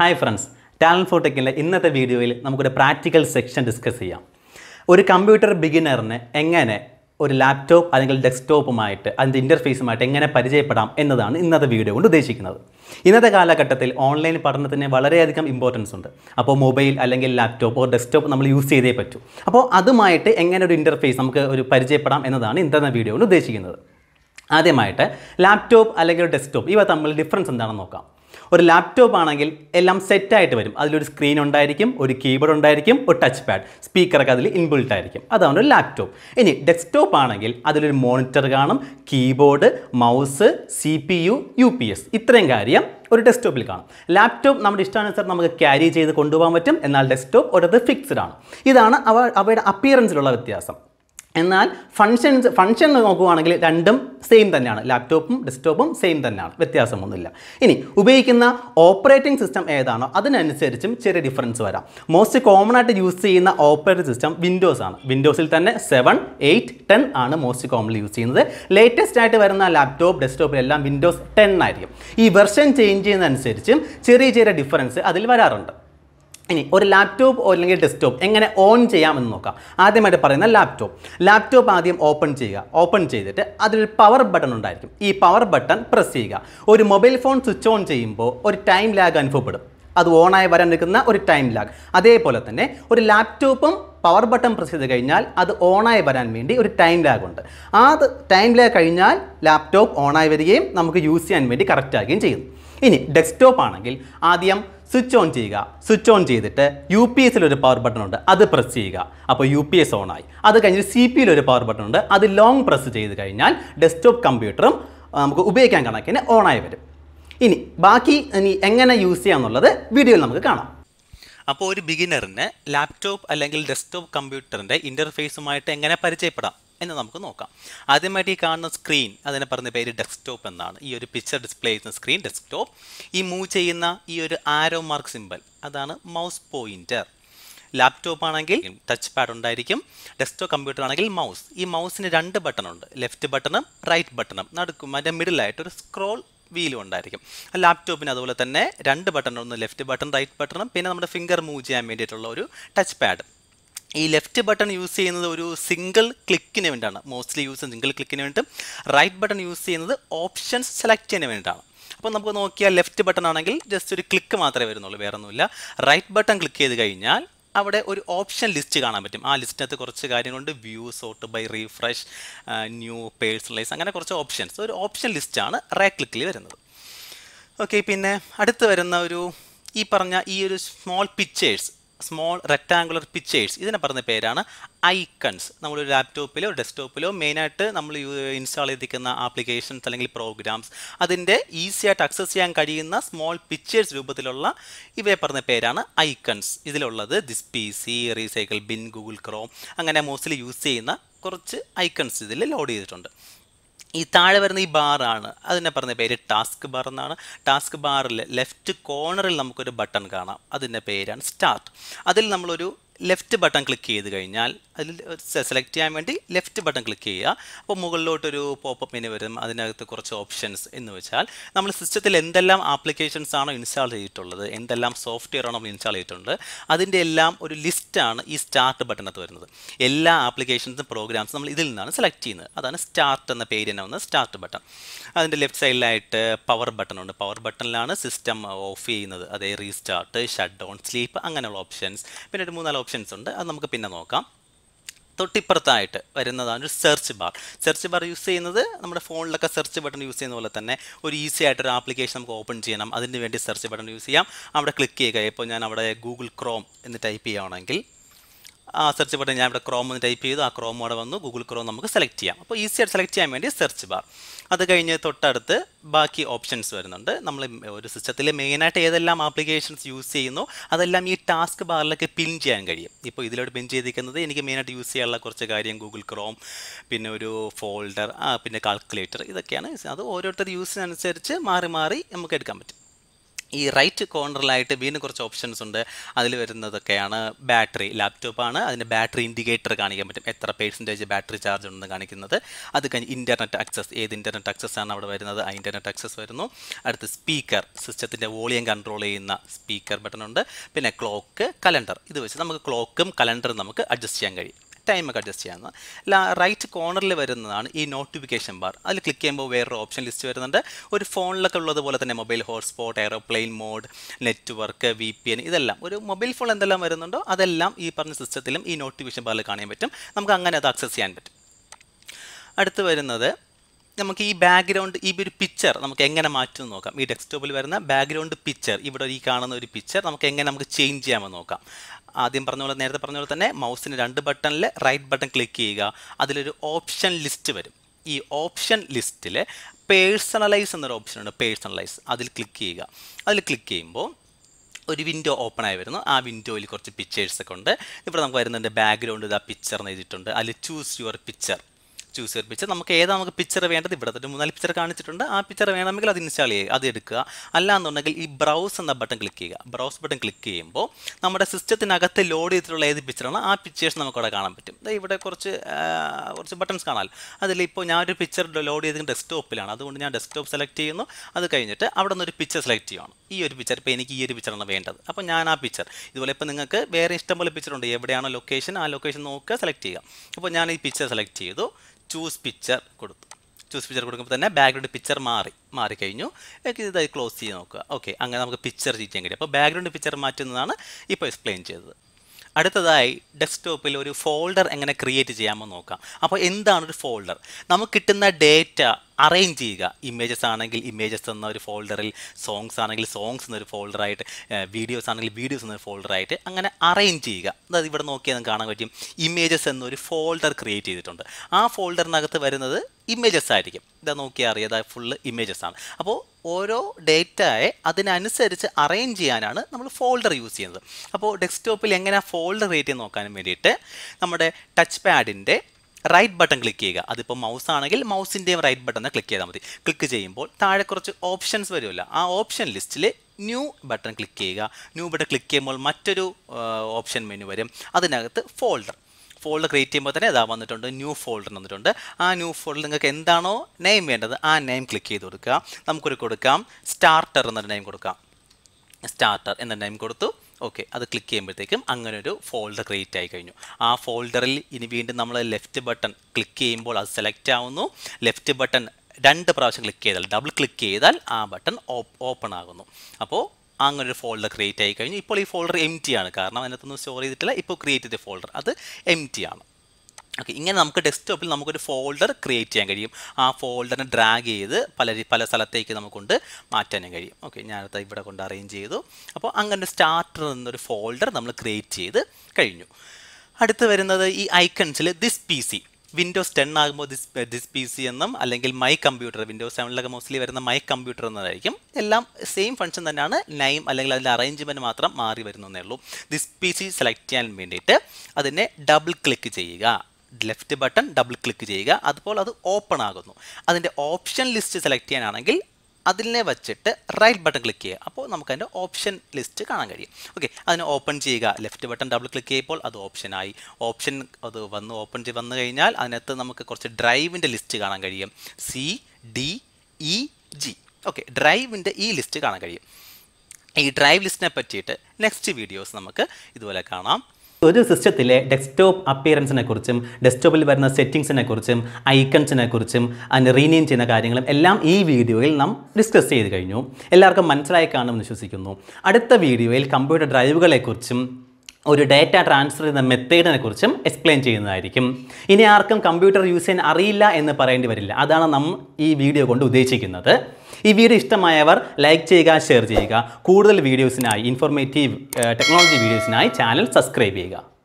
hi friends ടാലൻ ഫോട്ടെക്കിൻ്റെ ഇന്നത്തെ വീഡിയോയിൽ നമുക്കൊരു പ്രാക്ടിക്കൽ സെക്ഷൻ ഡിസ്കസ് ചെയ്യാം ഒരു കമ്പ്യൂട്ടർ ബിഗിനറിന് എങ്ങനെ ഒരു ലാപ്ടോപ്പ് അല്ലെങ്കിൽ ഡെസ്ക്ടോപ്പുമായിട്ട് അതിൻ്റെ ഇൻ്റർഫേസുമായിട്ട് എങ്ങനെ പരിചയപ്പെടാം എന്നതാണ് ഇന്നത്തെ വീഡിയോ കൊണ്ട് ഉദ്ദേശിക്കുന്നത് ഇന്നത്തെ കാലഘട്ടത്തിൽ ഓൺലൈൻ പഠനത്തിന് വളരെയധികം ഇമ്പോർട്ടൻസ് ഉണ്ട് അപ്പോൾ മൊബൈൽ അല്ലെങ്കിൽ ലാപ്ടോപ്പ് ഓർ ഡെസ്ക്ടോപ്പ് നമ്മൾ യൂസ് ചെയ്തേ പറ്റൂ അപ്പോൾ അതുമായിട്ട് എങ്ങനെ ഒരു ഇൻ്റർഫേസ് നമുക്ക് ഒരു പരിചയപ്പെടാം എന്നതാണ് ഇന്നത്തെ വീഡിയോ കൊണ്ട് ഉദ്ദേശിക്കുന്നത് ആദ്യമായിട്ട് ലാപ്ടോപ്പ് അല്ലെങ്കിൽ ഡെസ്ക്ടോപ്പ് ഇവ തമ്മിൽ ഡിഫറൻസ് എന്താണെന്ന് നോക്കാം ഒരു ലാപ്ടോപ്പ് ആണെങ്കിൽ എല്ലാം സെറ്റായിട്ട് വരും അതിലൊരു സ്ക്രീൻ ഉണ്ടായിരിക്കും ഒരു കീബോർഡ് ഉണ്ടായിരിക്കും ഒരു ടച്ച് പാഡ് സ്പീക്കറൊക്കെ അതിൽ ഇൻബിൾട്ട് ആയിരിക്കും അതാണ് ഒരു ലാപ്ടോപ്പ് ഇനി ഡെസ്ക്ടോപ്പ് ആണെങ്കിൽ അതിലൊരു മോണിറ്റർ കാണും keyboard mouse C P U U P S ഇത്രയും കാര്യം ഒരു ഡെസ്ക്ടോപ്പിൽ കാണും ലാപ്ടോപ്പ് നമ്മുടെ ഇഷ്ടാനുസരണം നമുക്ക് ക്യാരി ചെയ്ത് കൊണ്ടുപോകാൻ പറ്റും എന്നാൽ ഡെസ്ക്ടോപ്പ് ഒരത് ഫിക്സ്ഡ് ആണ് ഇതാണ് അവ അവയുടെ അപ്പിയറൻസിലുള്ള വ്യത്യാസം എന്നാൽ ഫങ്ഷൻസ് ഫങ്ഷൻ നോക്കുകയാണെങ്കിൽ രണ്ടും സെയിം തന്നെയാണ് ലാപ്ടോപ്പും ഡെസ്ക്ടോപ്പും സെയിം തന്നെയാണ് വ്യത്യാസമൊന്നുമില്ല ഇനി ഉപയോഗിക്കുന്ന ഓപ്പറേറ്റിംഗ് സിസ്റ്റം ഏതാണോ അതിനനുസരിച്ചും ചെറിയ ഡിഫറൻസ് വരാം മോസ്റ്റ് കോമൺ ആയിട്ട് യൂസ് ചെയ്യുന്ന ഓപ്പറേറ്റിംഗ് സിസ്റ്റം വിൻഡോസ് ആണ് വിൻഡോസിൽ തന്നെ സെവൻ എയ്റ്റ് ടെൻ ആണ് മോസ്റ്റ് കോമൺലി യൂസ് ചെയ്യുന്നത് ലേറ്റസ്റ്റ് ആയിട്ട് വരുന്ന ലാപ്ടോപ്പ് ഡെസ്ക്ടോപ്പിലെല്ലാം വിൻഡോസ് ടെൻ ആയിരിക്കും ഈ വെർഷൻ ചേഞ്ച് ചെയ്യുന്നതനുസരിച്ചും ചെറിയ ചെറിയ ഡിഫറൻസ് അതിൽ വരാറുണ്ട് ഇനി ഒരു ലാപ്ടോപ്പ് അല്ലെങ്കിൽ ഡെസ്ക്ടോപ്പ് എങ്ങനെ ഓൺ ചെയ്യാമെന്ന് നോക്കാം ആദ്യമായിട്ട് പറയുന്ന ലാപ്ടോപ്പ് ലാപ്ടോപ്പ് ആദ്യം ഓപ്പൺ ചെയ്യുക ഓപ്പൺ ചെയ്തിട്ട് അതിലൊരു പവർ ബട്ടൺ ഉണ്ടായിരിക്കും ഈ പവർ ബട്ടൺ പ്രസ് ചെയ്യുക ഒരു മൊബൈൽ ഫോൺ സ്വിച്ച് ഓൺ ചെയ്യുമ്പോൾ ഒരു ടൈം ലാഗ് അനുഭവപ്പെടും അത് ഓണായി വരാൻ നിൽക്കുന്ന ഒരു ടൈം ലാഗ് അതേപോലെ തന്നെ ഒരു ലാപ്ടോപ്പും പവർ ബട്ടൺ പ്രസ് ചെയ്ത് കഴിഞ്ഞാൽ അത് ഓണായി വരാൻ വേണ്ടി ഒരു ടൈം ലാഗ് ഉണ്ട് ആ ടൈം ലാഗ് കഴിഞ്ഞാൽ ലാപ്ടോപ്പ് ഓണായി വരികയും നമുക്ക് യൂസ് ചെയ്യാൻ വേണ്ടി കറക്റ്റാകുകയും ചെയ്യും ഇനി ഡെസ്ക്ടോപ്പ് ആണെങ്കിൽ ആദ്യം സ്വിച്ച് ഓൺ ചെയ്യുക സ്വിച്ച് ഓൺ ചെയ്തിട്ട് യു പി എസിൽ ഒരു പവർ ബട്ടൺ ഉണ്ട് അത് പ്രസ് ചെയ്യുക അപ്പോൾ യു പി എസ് ഓണായി അത് കഴിഞ്ഞ് സി പി ഒരു പവർ ബട്ടൺ ഉണ്ട് അത് ലോങ് പ്രസ് ചെയ്ത് കഴിഞ്ഞാൽ ഡെസ്ക്ടോപ്പ് കമ്പ്യൂട്ടറും നമുക്ക് ഉപയോഗിക്കാൻ കണക്കിന് ഓണായി വരും ഇനി ബാക്കി ഇനി എങ്ങനെ യൂസ് എന്നുള്ളത് വീഡിയോയിൽ നമുക്ക് കാണാം അപ്പോൾ ഒരു ബിഗിനറിന് ലാപ്ടോപ്പ് അല്ലെങ്കിൽ ഡെസ്ക്ടോപ്പ് കമ്പ്യൂട്ടറിൻ്റെ ഇൻ്റർഫേസുമായിട്ട് എങ്ങനെ പരിചയപ്പെടാം എന്ന് നമുക്ക് നോക്കാം ആദ്യമായിട്ട് ഈ കാണുന്ന സ്ക്രീൻ അതിനെ പറഞ്ഞ പേര് ഡെസ്ക്ടോപ്പ് എന്നാണ് ഈ ഒരു പിക്ചർ ഡിസ്പ്ലേ ചെയ്യുന്ന സ്ക്രീൻ ഡെസ്ക്ടോപ്പ് ഈ മൂവ് ചെയ്യുന്ന ഈ ഒരു ആരോ മാർക്ക് സിമ്പൽ അതാണ് മൗസ് പോയിൻറ്റർ ലാപ്ടോപ്പ് ആണെങ്കിൽ ടച്ച് പാഡ് ഉണ്ടായിരിക്കും ഡെസ്ക്ടോപ്പ് കമ്പ്യൂട്ടർ ആണെങ്കിൽ മൗസ് ഈ മൗസിന് രണ്ട് ബട്ടണുണ്ട് ലെഫ്റ്റ് ബട്ടണും റൈറ്റ് ബട്ടണും നടക്കും അതിൻ്റെ മിഡിലായിട്ട് ഒരു സ്ക്രോൾ വീലും ഉണ്ടായിരിക്കും ലാപ്ടോപ്പിന് അതുപോലെ തന്നെ രണ്ട് ബട്ടൺ ഒന്ന് ലെഫ്റ്റ് ബട്ടൺ റൈറ്റ് ബട്ടണും പിന്നെ നമ്മുടെ ഫിംഗർ മൂവ് ചെയ്യാൻ വേണ്ടിയിട്ടുള്ള ഒരു ടച്ച് പാഡ് ഈ ലെഫ്റ്റ് ബട്ടൺ യൂസ് ചെയ്യുന്നത് ഒരു സിംഗിൾ ക്ലിക്കിന് വേണ്ടിയാണ് മോസ്റ്റ്ലി യൂസ് സിംഗിൾ ക്ലിക്കിന് വേണ്ടി റൈറ്റ് ബട്ടൺ യൂസ് ചെയ്യുന്നത് ഓപ്ഷൻസ് സെലക്ട് ചെയ്യാൻ വേണ്ടിയിട്ടാണ് അപ്പോൾ നമുക്ക് നോക്കിയാൽ ലെഫ്റ്റ് ബട്ടൺ ആണെങ്കിൽ ജസ്റ്റ് ഒരു ക്ലിക്ക് മാത്രമേ വരുന്നുള്ളൂ വേറെ ഒന്നുമില്ല റൈറ്റ് ബട്ടൺ ക്ലിക്ക് ചെയ്ത് കഴിഞ്ഞാൽ അവിടെ ഒരു ഓപ്ഷൻ ലിസ്റ്റ് കാണാൻ പറ്റും ആ ലിസ്റ്റിനകത്ത് കുറച്ച് കാര്യങ്ങളുണ്ട് view sort by refresh new personalise അങ്ങനെ കുറച്ച് ഓപ്ഷൻസ് ഒരു ഓപ്ഷൻ ലിസ്റ്റാണ് റൈറ്റ് ക്ലിക്കിൽ വരുന്നത് ഓക്കെ പിന്നെ അടുത്ത് വരുന്ന ഒരു ഈ പറഞ്ഞ ഈ ഒരു small pictures small rectangular pictures ഇതിനെ പറഞ്ഞ പേരാണ് ഐക്കൺസ് നമ്മൾ ലാപ്ടോപ്പിലോ ഡെസ്ക്ടോപ്പിലോ മെയിനായിട്ട് നമ്മൾ ഇൻസ്റ്റാൾ ചെയ്തിരിക്കുന്ന ആപ്ലിക്കേഷൻസ് അല്ലെങ്കിൽ പ്രോഗ്രാംസ് അതിൻ്റെ ഈസി ആയിട്ട് അക്സസ് ചെയ്യാൻ കഴിയുന്ന സ്മോൾ പിക്ചേഴ്സ് രൂപത്തിലുള്ള ഇവയെ പറഞ്ഞ പേരാണ് ഐക്കൺസ് ഇതിലുള്ളത് this P C recycle bin Google Chrome അങ്ങനെ മോസ്റ്റ്ലി യൂസ് ചെയ്യുന്ന കുറച്ച് ഐക്കൺസ് ഇതിൽ ലോഡ് ചെയ്തിട്ടുണ്ട് ഈ താഴെ വരുന്ന ഈ ബാറാണ് അതിനെ പറഞ്ഞ പേര് ടാസ്ക് ബാർ എന്നാണ് ടാസ്ക് ബാറിൽ ലെഫ്റ്റ് കോർണറിൽ നമുക്കൊരു ബട്ടൺ കാണാം അതിൻ്റെ പേരാണ് സ്റ്റാർട്ട് അതിൽ നമ്മളൊരു ലെഫ്റ്റ് ബട്ടൺ ക്ലിക്ക് ചെയ്ത് കഴിഞ്ഞാൽ അതിൽ സെലക്ട് ചെയ്യാൻ വേണ്ടി ലെഫ്റ്റ് ബട്ടൺ ക്ലിക്ക് ചെയ്യുക അപ്പോൾ മുകളിലോട്ടൊരു പോപ്പപ്പ് മെനു വരും അതിനകത്ത് കുറച്ച് ഓപ്ഷൻസ് എന്ന് വെച്ചാൽ നമ്മൾ സിസ്റ്റത്തിൽ എന്തെല്ലാം ആപ്ലിക്കേഷൻസ് ആണോ ഇൻസ്റ്റാൾ ചെയ്തിട്ടുള്ളത് എന്തെല്ലാം സോഫ്റ്റ്വെയർ ആണോ നമ്മൾ ഇൻസ്റ്റാൾ ചെയ്തിട്ടുണ്ട് അതിൻ്റെ എല്ലാം ഒരു ലിസ്റ്റാണ് ഈ സ്റ്റാർട്ട് ബട്ടണത്ത് വരുന്നത് എല്ലാ ആപ്ലിക്കേഷൻസും പ്രോഗ്രാംസും നമ്മൾ ഇതിൽ നിന്നാണ് സെലക്ട് ചെയ്യുന്നത് അതാണ് സ്റ്റാർട്ട് എന്ന പേര് തന്നെ വന്ന സ്റ്റാർട്ട് ബട്ടൺ അതിൻ്റെ ലെഫ്റ്റ് സൈഡിലായിട്ട് പവർ ബട്ടണുണ്ട് പവർ ബട്ടണിലാണ് സിസ്റ്റം ഓഫ് ചെയ്യുന്നത് അതായത് റീസ്റ്റാർട്ട് ഷട്ട് ഡൗൺ സ്ലീപ്പ് അങ്ങനെയുള്ള ഓപ്ഷൻസ് പിന്നെ ഒരു മൂന്നാല് ഓപ്ഷൻസ് ഉണ്ട് അത് നമുക്ക് പിന്നെ നോക്കാം തൊട്ടിപ്പുറത്തായിട്ട് വരുന്നതാണ് ഒരു search bar search bar use ചെയ്യുന്നത് നമ്മുടെ ഫോണിലൊക്കെ സെർച്ച് ബട്ടൺ യൂസ് ചെയ്യുന്ന പോലെ തന്നെ ഒരു ഈസി ആയിട്ട് ഒരു ആപ്ലിക്കേഷൻ നമുക്ക് ഓപ്പൺ ചെയ്യണം അതിന് വേണ്ടി സെർച്ച് ബട്ടൺ യൂസ് ചെയ്യാം അവിടെ ക്ലിക്ക് ചെയ്യുക ഇപ്പോൾ ഞാൻ അവിടെ ഗൂഗിൾ ക്രോം എന്ന് ടൈപ്പ് ചെയ്യുകയാണെങ്കിൽ സെർച്ച് ബട്ടൺ ഞാൻ ഇവിടെ ക്രോം ഒന്ന് ടൈപ്പ് ചെയ്തു ആ ക്രോം അവിടെ വന്നു ഗൂഗിൾ ക്രോം നമുക്ക് സെലക്ട് ചെയ്യാം അപ്പോൾ ഈസി ആയിട്ട് സെലക്ട് ചെയ്യാൻ വേണ്ടി സെർച്ച് ബാർ അത് കഴിഞ്ഞ് തൊട്ടടുത്ത് ബാക്കി ഓപ്ഷൻസ് വരുന്നുണ്ട് നമ്മൾ ഒരു സിസ്റ്റത്തിൽ മെയിനായിട്ട് ഏതെല്ലാം ആപ്ലിക്കേഷൻസ് യൂസ് ചെയ്യുന്നു അതെല്ലാം ഈ ടാസ്ക് ബാറിലൊക്കെ പിൻ ചെയ്യാൻ കഴിയും ഇപ്പോൾ ഇതിലോട്ട് പിൻ ചെയ്തിരിക്കുന്നത് എനിക്ക് മെയിനായിട്ട് യൂസ് ചെയ്യാനുള്ള കുറച്ച് കാര്യം ഗൂഗിൾ ക്രോം പിന്നെ ഒരു ഫോൾഡർ പിന്നെ കാൽക്കുലേറ്റർ ഇതൊക്കെയാണ് അത് ഓരോരുത്തർ യൂസിനനുസരിച്ച് മാറി മാറി നമുക്ക് എടുക്കാൻ പറ്റും ഈ റൈറ്റ് കോർണറിലായിട്ട് വീണ്ടും കുറച്ച് ഓപ്ഷൻസ് ഉണ്ട് അതിൽ വരുന്നതൊക്കെയാണ് ബാറ്ററി ലാപ്ടോപ്പാണ് അതിൻ്റെ ബാറ്ററി ഇൻഡിക്കേറ്റർ കാണിക്കാൻ പറ്റും എത്ര പേഴ്സൻറ്റേജ് ബാറ്ററി ചാർജ് ഉണ്ടെന്ന് കാണിക്കുന്നത് അത് കഴിഞ്ഞ് ഇൻ്റർനെറ്റ് ആക്സസ് ഏത് ഇൻ്റർനെറ്റ് ആക്സസ് ആണ് അവിടെ വരുന്നത് ആ ഇൻ്റർനെറ്റ് ആക്സസ് വരുന്നു അടുത്ത് സ്പീക്കർ സിസ്റ്റത്തിൻ്റെ വോളിയം കൺട്രോൾ ചെയ്യുന്ന സ്പീക്കർ ബട്ടൺ ഉണ്ട് പിന്നെ ക്ലോക്ക് കലണ്ടർ ഇത് വെച്ച് നമുക്ക് ക്ലോക്കും കലണ്ടറും നമുക്ക് അഡ്ജസ്റ്റ് ചെയ്യാൻ കഴിയും ടൈം ഒക്കെ അഡ്ജസ്റ്റ് ചെയ്യാവുന്ന റൈറ്റ് കോർണറിൽ വരുന്നതാണ് ഈ നോട്ടിഫിക്കേഷൻ ബാർ അതിൽ ക്ലിക്ക് ചെയ്യുമ്പോൾ വേറൊരു ഓപ്ഷൻ ലിസ്റ്റ് വരുന്നുണ്ട് ഒരു ഫോണിലൊക്കെ ഉള്ളതുപോലെ തന്നെ mobile hotspot aeroplane mode network V P N ഇതെല്ലാം ഒരു മൊബൈൽ ഫോൺ എന്തെല്ലാം വരുന്നുണ്ടോ അതെല്ലാം ഈ പറഞ്ഞ സിസ്റ്റത്തിലും ഈ നോട്ടിഫിക്കേഷൻ ബാറിൽ കാണാൻ പറ്റും നമുക്ക് അങ്ങനെ അത് ആക്സസ് ചെയ്യാൻ പറ്റും അടുത്ത് വരുന്നത് നമുക്ക് ഈ ബാക്ക്ഗ്രൗണ്ട് ഈ ഒരു പിക്ചർ നമുക്ക് എങ്ങനെ മാറ്റുമെന്ന് നോക്കാം ഈ ഡെസ്ക്ടോപ്പിൽ വരുന്ന ബാക്ക്ഗ്രൗണ്ട് പിക്ചർ ഇവിടെ ഈ കാണുന്ന ഒരു പിക്ചർ നമുക്ക് എങ്ങനെ നമുക്ക് ചേഞ്ച് ചെയ്യാമെന്ന് നോക്കാം ആദ്യം പറഞ്ഞ പോലെ നേരത്തെ പറഞ്ഞ പോലെ തന്നെ മൗസിന് രണ്ട് ബട്ടണിൽ റൈറ്റ് ബട്ടൺ ക്ലിക്ക് ചെയ്യുക അതിലൊരു ഓപ്ഷൻ ലിസ്റ്റ് വരും ഈ ഓപ്ഷൻ ലിസ്റ്റിൽ പേഴ്സണലൈസ് എന്നൊരു ഓപ്ഷൻ ഉണ്ട് പേഴ്സണലൈസ് അതിൽ ക്ലിക്ക് ചെയ്യുക അതിൽ ക്ലിക്ക് ചെയ്യുമ്പോൾ ഒരു വിൻഡോ ഓപ്പൺ ആയി വരുന്നു ആ വിൻഡോയിൽ കുറച്ച് പിക്ചേഴ്സൊക്കെ ഉണ്ട് ഇപ്പോൾ നമുക്ക് വരുന്നുണ്ട് ബാക്ക്ഗ്രൗണ്ട് ഇതാ പിക്ചർ എന്ന് എഴുതിയിട്ടുണ്ട് അതിൽ ചൂസ് യുവർ പിക്ചർ ചൂസ് ചെയ്ത് പിക്ചർ നമുക്ക് ഏതാ നമുക്ക് പിക്ചർ വേണ്ടത് ഇവിടെ തന്നെ മൂന്നാല് പിക്ചർ കാണിച്ചിട്ടുണ്ട് ആ പിക്ചർ വേണമെങ്കിൽ അത് ഇൻസ്റ്റാൾ ചെയ്യുക അത് എടുക്കുക അല്ലാന്നുണ്ടെങ്കിൽ ഈ ബ്രൗസ് എന്ന ബട്ടൺ ക്ലിക്ക് ചെയ്യുക ബ്രൗസ് ബട്ടൺ ക്ലിക്ക് ചെയ്യുമ്പോൾ നമ്മുടെ സിസ്റ്റത്തിനകത്ത് ലോഡ് ചെയ്തിട്ടുള്ള ഏത് പിക്ചറാണ് ആ പിക്ചേഴ്സ് നമുക്കവിടെ കാണാൻ പറ്റും ഇവിടെ കുറച്ച് കുറച്ച് ബട്ടൺസ് കാണാൻ അതിൽ ഇപ്പോൾ ഒരു പിക്ചർ ലോഡ് ചെയ്തത് ഡെസ്ക്ടോപ്പിലാണ് അതുകൊണ്ട് ഞാൻ ഡെസ്ക്ടോപ്പ് സെലക്ട് ചെയ്യുന്നു അത് കഴിഞ്ഞിട്ട് അവിടെ നിന്ന് ഒരു പിക്ചർ സെലക്ട് ചെയ്യുകയാണ് ഈ ഒരു പിക്ചർ ഇപ്പോൾ എനിക്ക് ഈ ഒരു പിക്ചറാണ് വേണ്ടത് അപ്പോൾ ഞാൻ ആ പിക്ചർ ഇതുപോലെ ഇപ്പോൾ നിങ്ങൾക്ക് വേറെ ഇഷ്ടംപോലെ ഉണ്ട് എവിടെയാണോ ലൊക്കേഷൻ ആ ലൊക്കേഷൻ നോക്കുക സെലക്ട് ചെയ്യുക അപ്പോൾ ഞാൻ ഈ പിക്ചർ സെലക്ട് ചെയ്തു ചൂസ് പിക്ചർ കൊടുത്തു ചൂസ് പിക്ചർ കൊടുക്കുമ്പോൾ തന്നെ ബാക്ക്ഗ്രൗണ്ട് പിക്ചർ മാറി മാറിക്കഴിഞ്ഞു ഇതായി ക്ലോസ് ചെയ്ത് നോക്കുക ഓക്കെ അങ്ങനെ നമുക്ക് പിക്ചർ ചെയ്യാൻ കഴിയും അപ്പോൾ ബാക്ക്ഗ്രൗണ്ട് പിക്ചർ മാറ്റുന്നതാണ് ഇപ്പോൾ എക്സ്പ്ലെയിൻ ചെയ്തത് അടുത്തതായി ഡെസ്ക്ടോപ്പിൽ ഒരു ഫോൾഡർ എങ്ങനെ ക്രിയേറ്റ് ചെയ്യാമെന്ന് നോക്കാം അപ്പോൾ എന്താണ് ഒരു ഫോൾഡർ നമുക്ക് കിട്ടുന്ന ഡേറ്റ അറേഞ്ച് ചെയ്യുക ഇമേജസ് ആണെങ്കിൽ ഇമേജസ് എന്ന ഒരു ഫോൾഡറിൽ സോങ്സ് ആണെങ്കിൽ സോങ്സ് എന്നൊരു ഫോൾഡറായിട്ട് വീഡിയോസ് ആണെങ്കിൽ വീഡിയോസ് എന്നൊരു ഫോൾഡറായിട്ട് അങ്ങനെ അറേഞ്ച് ചെയ്യുക അതായത് ഇവിടെ നോക്കിയാൽ നമുക്ക് കാണാൻ പറ്റും ഇമേജസ് എന്നൊരു ഫോൾഡർ ക്രിയേറ്റ് ചെയ്തിട്ടുണ്ട് ആ ഫോൾഡറിനകത്ത് വരുന്നത് ഇമേജസ് ആയിരിക്കും ഇതാ നോക്കിയാൽ അറിയാതെ ഫുള്ള് ഇമേജസ് ആണ് അപ്പോൾ ഓരോ ഡേറ്റയെ അതിനനുസരിച്ച് അറേഞ്ച് ചെയ്യാനാണ് നമ്മൾ ഫോൾഡർ യൂസ് ചെയ്യുന്നത് അപ്പോൾ ഡെസ്ക്ടോപ്പിൽ എങ്ങനെ ഫോൾഡർ ക്രിയേറ്റ് ചെയ്ത് നോക്കാൻ വേണ്ടിയിട്ട് നമ്മുടെ ടച്ച് പാഡിൻ്റെ റൈറ്റ് ബട്ടൺ ക്ലിക്ക് ചെയ്യുക അതിപ്പോൾ മൗസ് ആണെങ്കിൽ മൗസിൻ്റെയും റൈറ്റ് ബട്ടൺ ക്ലിക്ക് ചെയ്താൽ മതി ക്ലിക്ക് ചെയ്യുമ്പോൾ താഴെ കുറച്ച് ഓപ്ഷൻസ് വരുമല്ലോ ആ ഓപ്ഷൻ ലിസ്റ്റിൽ ന്യൂ ബട്ടൺ ക്ലിക്ക് ചെയ്യുക ന്യൂ ബട്ടൺ ക്ലിക്ക് ചെയ്യുമ്പോൾ മറ്റൊരു ഓപ്ഷൻ മെനു വരും അതിനകത്ത് ഫോൾഡർ ഫോൾഡർ ക്രിയേറ്റ് ചെയ്യുമ്പോൾ തന്നെ ഇതാ വന്നിട്ടുണ്ട് ന്യൂ ഫോൾഡർ വന്നിട്ടുണ്ട് ആ ന്യൂ ഫോൾഡർ നിങ്ങൾക്ക് എന്താണോ നെയിം വേണ്ടത് ആ നെയിം ക്ലിക്ക് ചെയ്ത് കൊടുക്കുക നമുക്കൊരു കൊടുക്കാം സ്റ്റാർട്ടർ എന്നൊരു നെയിം കൊടുക്കാം സ്റ്റാർട്ടർ എന്ന നെയിം കൊടുത്തു ഓക്കെ അത് ക്ലിക്ക് ചെയ്യുമ്പോഴത്തേക്കും അങ്ങനെ ഒരു ഫോൾഡർ ക്രിയേറ്റ് ആയി കഴിഞ്ഞു ആ ഫോൾഡറിൽ ഇനി വീണ്ടും നമ്മൾ ലെഫ്റ്റ് ബട്ടൺ ക്ലിക്ക് ചെയ്യുമ്പോൾ അത് സെലക്ട് ആവുന്നു ലെഫ്റ്റ് ബട്ടൺ രണ്ട് പ്രാവശ്യം ക്ലിക്ക് ചെയ്താൽ ഡബിൾ ക്ലിക്ക് ചെയ്താൽ ആ ബട്ടൺ ഓപ്പൺ ആകുന്നു അപ്പോൾ അങ്ങനെ ഒരു ഫോൾഡർ ക്രിയേറ്റ് ആയി കഴിഞ്ഞു ഇപ്പോൾ ഈ ഫോൾഡർ എം ആണ് കാരണം അതിനകത്തൊന്നും സ്റ്റോർ ചെയ്തിട്ടില്ല ഇപ്പോൾ ക്രിയേറ്റ് ചെയ്ത ഫോൾഡർ അത് എം ആണ് ഓക്കെ ഇങ്ങനെ നമുക്ക് ഡെസ്ക്ടോപ്പിൽ നമുക്കൊരു ഫോൾഡർ ക്രിയേറ്റ് ചെയ്യാൻ കഴിയും ആ ഫോൾഡറിനെ ഡ്രാഗ് ചെയ്ത് പല പല സ്ഥലത്തേക്ക് നമുക്കൊണ്ട് മാറ്റാനും കഴിയും ഓക്കെ ഞാനത് ഇവിടെ കൊണ്ട് അറേഞ്ച് ചെയ്തു അപ്പോൾ അങ്ങനെ സ്റ്റാർട്ടർ എന്നൊരു ഫോൾഡർ നമ്മൾ ക്രിയേറ്റ് ചെയ്ത് കഴിഞ്ഞു അടുത്ത് വരുന്നത് ഈ ഐക്കൺസിൽ this P C Windows ten ആകുമ്പോൾ ദിസ് ദിസ് പി സി എന്നും അല്ലെങ്കിൽ മൈ കമ്പ്യൂട്ടർ വിൻഡോസ് സെവനിലൊക്കെ മോസ്റ്റ്ലി വരുന്ന മൈ കമ്പ്യൂട്ടർ എന്നതായിരിക്കും എല്ലാം സെയിം ഫംഗ്ഷൻ തന്നെയാണ് നെയിം അല്ലെങ്കിൽ അതിൻ്റെ അറേഞ്ച്മെൻറ്റ് മാത്രം മാറി വരുന്നു ഉള്ളൂ ദിസ് പി സി സെലക്ട് ചെയ്യാൻ വേണ്ടിയിട്ട് അതിനെ ഡബിൾ ക്ലിക്ക് ചെയ്യുക ലെഫ്റ്റ് ബട്ടൺ ഡബിൾ ക്ലിക്ക് ചെയ്യുക അതുപോലെ അത് ഓപ്പൺ ആകുന്നു അതിൻ്റെ ഓപ്ഷൻ ലിസ്റ്റ് സെലക്ട് ചെയ്യാനാണെങ്കിൽ അതിനെ വച്ചിട്ട് റൈറ്റ് ബട്ടൺ ക്ലിക്ക് ചെയ്യുക അപ്പോൾ നമുക്ക് അതിൻ്റെ ഓപ്ഷൻ ലിസ്റ്റ് കാണാൻ കഴിയും ഓക്കെ അതിനെ ഓപ്പൺ ചെയ്യുക ലെഫ്റ്റ് ബട്ടൺ ഡബിൾ ക്ലിക്ക് ചെയ്യുമ്പോൾ അത് ഓപ്ഷനായി ഓപ്ഷൻ അത് വന്ന് ഓപ്പൺ ചെയ്ത് വന്നു കഴിഞ്ഞാൽ അതിനകത്ത് നമുക്ക് കുറച്ച് ഡ്രൈവിൻ്റെ ലിസ്റ്റ് കാണാൻ കഴിയും C D E G okay ഡ്രൈവിൻ്റെ ഈ ലിസ്റ്റ് കാണാൻ കഴിയും ഈ ഡ്രൈവ് ലിസ്റ്റിനെ പറ്റിയിട്ട് നെക്സ്റ്റ് വീഡിയോസ് നമുക്ക് ഇതുപോലെ കാണാം ഒരു സിസ്റ്റത്തിലെ ഡെസ്ക്ടോപ്പ് അപ്പിയറൻസിനെ കുറിച്ചും ഡെസ്ക്ടോപ്പിൽ വരുന്ന സെറ്റിംഗ്സിനെ കുറിച്ചും ഐക്കൺസിനെ കുറിച്ചും അതിന് റീനെയിം ചെയ്യുന്ന കാര്യങ്ങളും എല്ലാം ഈ വീഡിയോയിൽ നാം ഡിസ്കസ് ചെയ്ത് കഴിഞ്ഞു എല്ലാവർക്കും മനസ്സിലായി കാണുമെന്ന് വിശ്വസിക്കുന്നു അടുത്ത വീഡിയോയിൽ കമ്പ്യൂട്ടർ ഡ്രൈവുകളെക്കുറിച്ചും ഒരു ഡേറ്റ ട്രാൻസ്ഫർ ചെയ്യുന്ന മെത്തേഡിനെ കുറിച്ചും എക്സ്പ്ലെയിൻ ചെയ്യുന്നതായിരിക്കും ഇനി ആർക്കും കമ്പ്യൂട്ടർ യൂസ് ചെയ്യാൻ അറിയില്ല എന്ന് പറയേണ്ടി വരില്ല അതാണ് നാം ഈ വീഡിയോ കൊണ്ട് ഉദ്ദേശിക്കുന്നത് ഈ വീഡിയോ ഇഷ്ടമായവർ ലൈക്ക് ചെയ്യുക ഷെയർ ചെയ്യുക കൂടുതൽ വീഡിയോസിനായി ഇൻഫോർമേറ്റീവ് ടെക്നോളജി വീഡിയോസിനായി ചാനൽ സബ്സ്ക്രൈബ് ചെയ്യുക